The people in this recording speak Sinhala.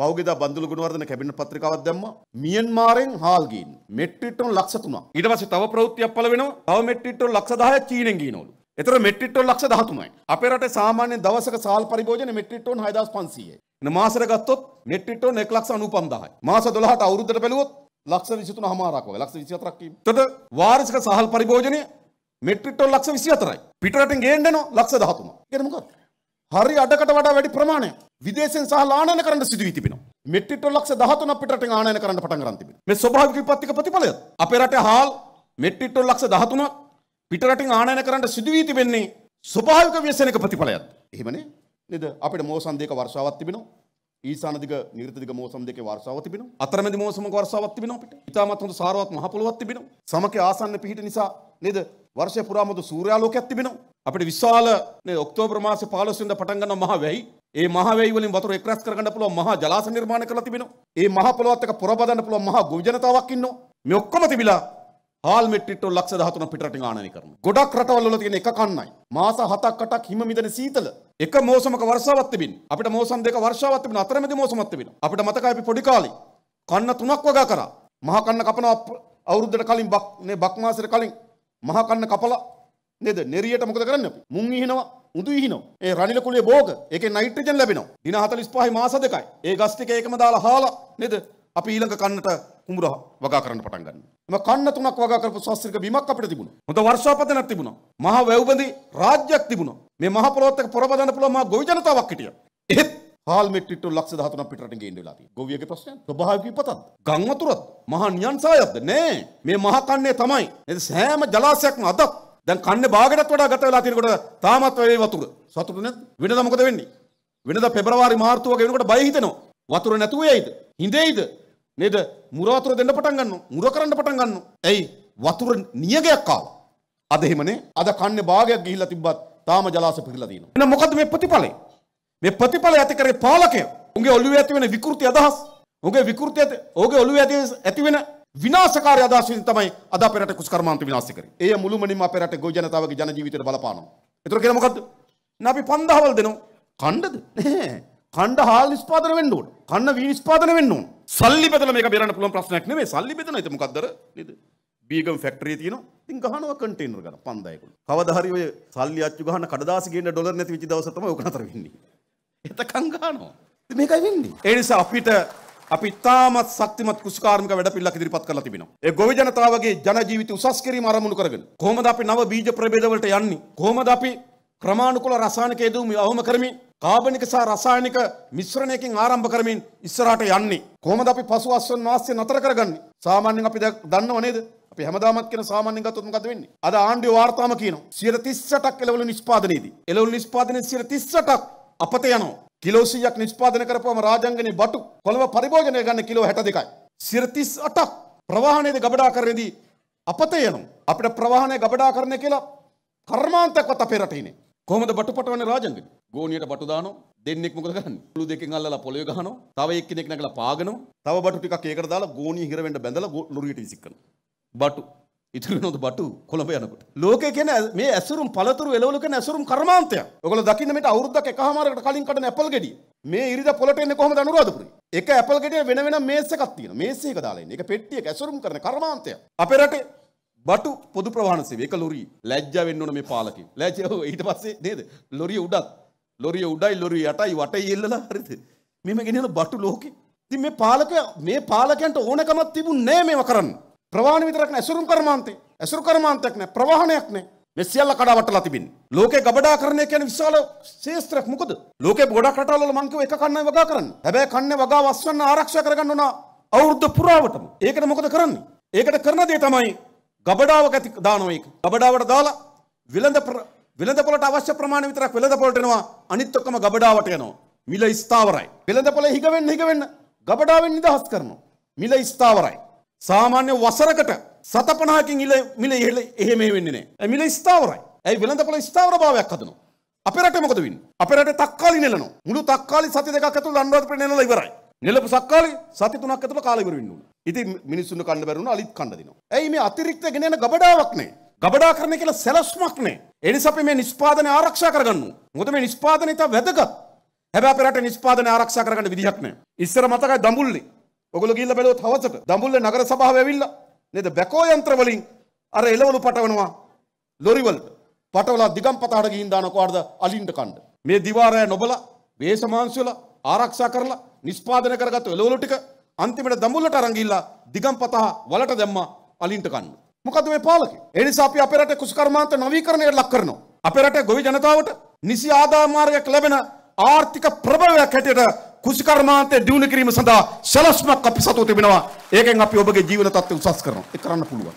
පෞගෙද බඳුල ගුණවර්ධන කැබිනට් පත්‍රිකාවක් දැම්මා. මියන්මාරෙන් හාල් ගින් මෙට්‍රික් ටන් ලක්ෂ 3ක්. ඊට පස්සේ තව ප්‍රවෘත්තියක් පළ වෙනවා. තව මෙට්‍රික් ටන් ලක්ෂ 10ක් චීනෙන් ගිනවලු. එතකොට මෙට්‍රික් ටන් ලක්ෂ 13යි. අපේ රටේ සාමාන්‍ය දවසක සාල් පරිභෝජන මෙට්‍රික් ටන් 6500යි. එන මාසර ගත්තොත් මෙට්‍රික් ටන් 195000යි. මාස 12ට අවුරුද්දට බැලුවොත් ලක්ෂ 23 හමාරක් වගේ ලක්ෂ 24ක් කියමු. එතකොට වාර්ෂික සාල් පරිභෝජනය මෙට්‍රික් ටන් ලක්ෂ 24යි. පිටරටින් ගේන්න යනවා ලක්ෂ 13ක්. ඒක මොකක්ද? හරි අඩකට වඩා වැඩි ප්‍රමාණයක්. විදේශෙන් සහ ලානන කරන්න සිදුවී තිබෙනවා. මෙට්‍රික් ටන් ලක්ෂ 13ක් අපේ රටෙන් ආනයන කරන්න පටන් ගන්න තිබෙනවා. මේ ස්වභාවික විපත්තික ප්‍රතිඵලය. අපේ රටේ හාල් මෙට්‍රික් ටන් ලක්ෂ 13ක් පිටරටින් ආනයන කරන්න සිදුවී තිබෙන්නේ ස්වභාවික ව්‍යසනයක ප්‍රතිඵලයක්. එහෙමනේ නේද? අපිට මෝසම් දෙක වර්ෂාවක් තිබෙනවා. ඊසාන දිග නිර්ත දිග මෝසම් දෙකේ වර්ෂාවක් තිබෙනවා. අතරමැදි මෝසමක වර්ෂාවක් තිබෙනවා අපිට. ඉතාමත් හොඳ සාරවත් මහ පොළොවක් තිබෙනවා. සමකේ ආසන්න පිහිට නිසා නේද? වර්ෂය පුරාම සූර්යාලෝකයක් තිබෙනවා. අපිට විශාල නේද ඔක්තෝබර් මාසේ 15 වෙනිදා පටන් ගන්නවා මහ වැහි. ඒ මහවැයි වලින් වතුර එක්රැස් කරගන්න පුළුවන් මහා ජලාශ නිර්මාණ කරලා තිබෙනවා. ඒ මහා පොළොවත් එක්ක පොරබදන්න පුළුවන් මහා ගොවි ජනතාවක් ඉන්නවා. මේ ඔක්කොම තිබිලා හාල් මෙට්‍රික් ටොන් ලක්ෂ 13 පිටරටින් ආනයනය කරනවා. ගොඩක් රටවල් වල තියෙන එක කන්නයි. මාස 7ක් 8ක් හිම මිදෙන සීතල. එක මෝසමක වර්ෂාවක් තිබින්. අපිට මෝසම් දෙක වර්ෂාවක් තිබුණා. අතරමැදි මෝසමක් තිබුණා. අපිට මතකයි අපි පොඩි කාලේ කන්න තුනක් වගා කරා. මහා කන්න කපනවා අවුරුද්දට කලින් බක් මේ බක් මාසෙට කලින් මහා කන්න කපලා නේද? නෙරියට මොකද කරන්නේ අපි? මුං ඉහිනවා. උදු ඉහිනෝ. ඒ රනිල කුලේ භෝග. ඒකේ නයිට්‍රජන් ලැබෙනවා. දින 45යි මාස දෙකයි. ඒ ගස් ටික ඒකම දාලා හාලා නේද? අපි ඊළඟ කන්නට කුඹුර වගා කරන්න පටන් ගන්නවා. එම කන්න තුනක් වගා කරපු ශාස්ත්‍රික බිමක් අපිට තිබුණා. හොඳ වර්ෂාපතනක් තිබුණා. මහා වැව්බඳි රාජ්‍යයක් තිබුණා. මේ මහ පොළොවත් එක්ක පොරබදන්න පුළුවන් මහා ගොවි ජනතාවක් හිටියා. එහෙත් හාල් මෙට්‍රිට් ලක්ෂ 13ක් පිටරට ගේන්න වෙලා තියෙනවා. ගොවියගේ ප්‍රශ්නයක්. ස්වභාවික විපතක්. ගම් වතුරත් මහා නියන්සායක්ද නෑ. මේ මහ කන්නේ තමයි. සෑම ජලාශයක්ම අදත් දැන් කන්නේ බාගෙටත් වඩා ගත වෙලා තියෙනකොට තාමත් වෙලේ වතුර. සතුටු නැද්ද? වෙනදා මොකද වෙන්නේ? වෙනදා පෙබරවාරි මාර්තු වගේ වෙනකොට බය හිතෙනවා. වතුර නැතුව එයිද? හිඳෙයිද? නේද? මුර වතුර දෙන්න පටන් ගන්නවා. මුර කරන්න පටන් ගන්නවා. එයි වතුර නියගයක් ආවා. අද එහෙමනේ. අද කන්නේ බාගයක් ගිහිල්ලා තිබ්බත් තාම ජලාශ පිරලා තියෙනවා. එහෙනම් මොකද්ද මේ ප්‍රතිඵලය? මේ ප්‍රතිඵලය ඇති කරේ පාලකය. උන්ගේ ඔළුවේ ඇති වෙන විකෘති අදහස්. උන්ගේ විකෘති ඇති ඔහුගේ ඔළුවේ ඇති වෙන විනාශකාරය අදහස්වින් තමයි අද අපේ රටේ කුස්කර්මාන්ත විනාශ කරේ. එය මුළුමනින්ම අපේ රටේ ගොවි ජනතාවගේ ජන ජීවිතයට බලපානවා. ඒතර කියලා මොකද්ද? අපි පන්දහවල් දෙනවා. කණ්ඩද? කණ්ඩ හාල් නිෂ්පාදනය වෙන්න ඕන. කන්න වී නිෂ්පාදනය වෙන්න ඕන. සල්ලි බෙදලා මේක බේරන්න පුළුවන් ප්‍රශ්නයක් නෙමෙයි. සල්ලි බෙදන ඉතින් මොකද්ද නේද? බීගම් ෆැක්ටරිය තියෙනවා. ඉතින් ගහනවා කන්ටේනර් ගන්න 5000කට. කවදා හරි ඔය සල්ලි අච්චු ගහන කඩදාසි ගේන ඩොලර් නැති වෙච්ච දවස තමයි ඕක නතර වෙන්නේ. එතකන් ගහනවා. මේකයි වෙන්නේ. ඒ නිසා අපිට අපි ඉතාමත් ශක්තිමත් කුෂ්කාර්මික වැඩපිළිවෙලක් ඉදිරිපත් කරලා තිබෙනවා. ඒ ගොවි ජනතාවගේ ජන ජීවිත උසස් කිරීම අරමුණු කරගෙන කොහොමද අපි නව බීජ ප්‍රභේද වලට යන්නේ? කොහොමද අපි ක්‍රමානුකූල රසායනික යෙදවීම අවම කරමින් කාබනික සහ රසායනික මිශ්‍රණයකින් ආරම්භ කරමින් ඉස්සරහට යන්නේ? කොහොමද අපි පසු අස්වන මාසය නතර කරගන්නේ? සාමාන්‍යයෙන් අපි දන්නව නේද? අපි හැමදාමත් කියන සාමාන්‍යයෙන් ගත්තොත් මොකද වෙන්නේ? අද ආණ්ඩුවේ වාර්තාම කියනවා 38ක් එළවලු නිෂ්පාදනයේදී එළවලු නිෂ්පාදනයේ 38ක් අපතේ යනවා. කිලෝසියක් නිෂ්පාදන කරපුවම රාජංගනේ බටු කොළඹ පරිභෝජනය ගන්න කිලෝ 62යි. සිරතිස් 8ක් ප්‍රවාහනයේද ගබඩා කරන්නේදී අපතේ යනවා. අපිට ප්‍රවාහනය ගබඩා කරන්න කියලා කර්මාන්තයක්වත් අපේ රටේ ඉන්නේ. කොහොමද බටු පටවන්නේ රාජංගනේ? ගෝණියට බටු දානවා. දෙන්නෙක් මොකද කරන්නේ? මුළු දෙකෙන් අල්ලලා පොළවේ ගහනවා. තව එක්කෙනෙක් නැගලා පාගනවා. තව බටු ටිකක් ඒකට දාලා ගෝණිය හිර වෙන්න බැඳලා ලොරියට විසිකනවා. බටු ඉතුරු වෙනවද බටු කොළඹ යනකොට ලෝකේ කියන මේ ඇසුරුම් පළතුරු එළවලු කියන ඇසුරුම් කර්මාන්තයක් ඔයගොල්ලෝ දකින්න මේට අවුරුද්දක් එකහමාරකට කලින් කඩන ඇපල් ගෙඩිය මේ ඉරිදා පොළට එන්නේ කොහමද අනුරාධපුරේ එක ඇපල් ගෙඩිය වෙන වෙනම මේස් එකක් තියෙනවා මේස් එක දාලා ඉන්නේ ඒක පෙට්ටියක ඇසුරුම් කරන කර්මාන්තයක් අපේ රටේ බටු පොදු ප්‍රවාහන සේවය ඒක ලොරි ලැජ්ජා වෙන්න ඕන මේ පාලකයන් ලැජ්ජා ඊට පස්සේ නේද ලොරිය උඩත් ලොරිය උඩයි ලොරිය යටයි වටයි එල්ලලා හරිද මෙහෙම ගෙනියන බටු ලෝකේ ඉතින් මේ පාලක මේ පාලකයන්ට ඕනකමක් තිබුණ නෑ මේවා කරන්න ප්‍රවාණ විතරක් නෑ ඇසුරු කර්මාන්තේ. ඇසුරු කර්මාන්තයක් නෑ ප්‍රවාහනයක් නෑ. මේ සියල්ල කඩාවටලා තිබින්නේ. ලෝකේ ගබඩාකරණය කියන්නේ විශාල ශේස්ත්‍රයක් මොකද? ලෝකේ ගොඩක් රටවල වල මං කිව්ව එක කන්නේ වගා කරන්න. හැබැයි කන්නේ වගා වස්වන්න ආරක්ෂා කරගන්න ඕන අවුරුද්ද පුරාවටම. ඒකට මොකද කරන්නේ? ඒකට කරන දේ තමයි ගබඩාව ගැති දානවා ඒක. ගබඩාවට දාලා විලඳ වෙළඳපොලට අවශ්‍ය ප්‍රමාණය විතරක් වෙළඳපොලට එනවා අනිත් ඔක්කොම ගබඩාවට යනවා මිල ස්ථාවරයි වෙළඳපොල හිග වෙන්න හිග වෙන්න ගබඩාවෙන් නිදහස් කරනවා මිල ස්ථාවරයි සාමාන්‍ය වසරකට සතපනහකින් ඉල මිල ඉහළ එහෙම වෙන්නේ නෑ. මිල ස්ථාවරයි. ඇයි වෙළඳපොළ ස්ථාවර භාවයක් හදනවා. අපේ රටේ මොකද වෙන්නේ? අපේ රටේ තක්කාලි නෙලනවා. මුළු තක්කාලි සති දෙකක් ඇතුළත අනුරාධපුරේ නෙලලා ඉවරයි. නෙලපු සක්කාලි සති තුනක් ඇතුළත කාලය ඉවර වෙන්න ඕන. ඉතින් මිනිස්සුන්ට කන්න බැරි වුණා අලිත් කන්න දෙනවා. ඇයි මේ අතිරික්ත ගෙන යන ගබඩාවක් නේ? ගබඩා කරන්නේ කියලා සැලැස්මක් නේ. ඒ නිසා අපි මේ නිෂ්පාදනය ආරක්ෂා කරගන්න ඕන. මොකද මේ නිෂ්පාදනය ඉතා වැදගත්. හැබැයි අපේ රටේ නිෂ්පාදනය ආරක්ෂා කරගන්න විදිහක් නැහැ. ඉස්සර මතකයි දඹුල්ලේ ඔගොල්ලෝ ගිහිල්ලා බැලුවොත් හවසට දඹුල්ල නගර සභාව ඇවිල්ලා නේද බැකෝ යන්ත්‍ර වලින් අර එළවලු පටවනවා ලොරිවලට පටවලා දිගම්පතට ගිහින් දාන කොහටද අලින්ට කණ්ඩ මේ දිවාරය නොබලා වේශමාංශවල ආරක්ෂා කරලා නිෂ්පාදනය කරගත්තු එළවලු ටික අන්තිමට දඹුල්ලට අරන් ගිහිල්ලා දිගම්පතහ වලට දැම්මා අලින්ට කන්න මොකද මේ පාලකේ ඒ නිසා අපි අපේ රටේ කුසකර්මාන්ත නවීකරණයට ලක් කරනවා අපේ රටේ ගොවි ජනතාවට නිසි ආදාය මාර්ගයක් ලැබෙන ආර්ථික ප්‍රබලයක් හැටියට කුසිකර්මාන්තය දියුණු කිරීම සඳහා සැලැස්මක් අපි සතුව තිබෙනවා. ඒකෙන් අපි ඔබගේ ජීවන තත්ත්වය උසස් කරනවා. ඒක කරන්න පුළුවන්.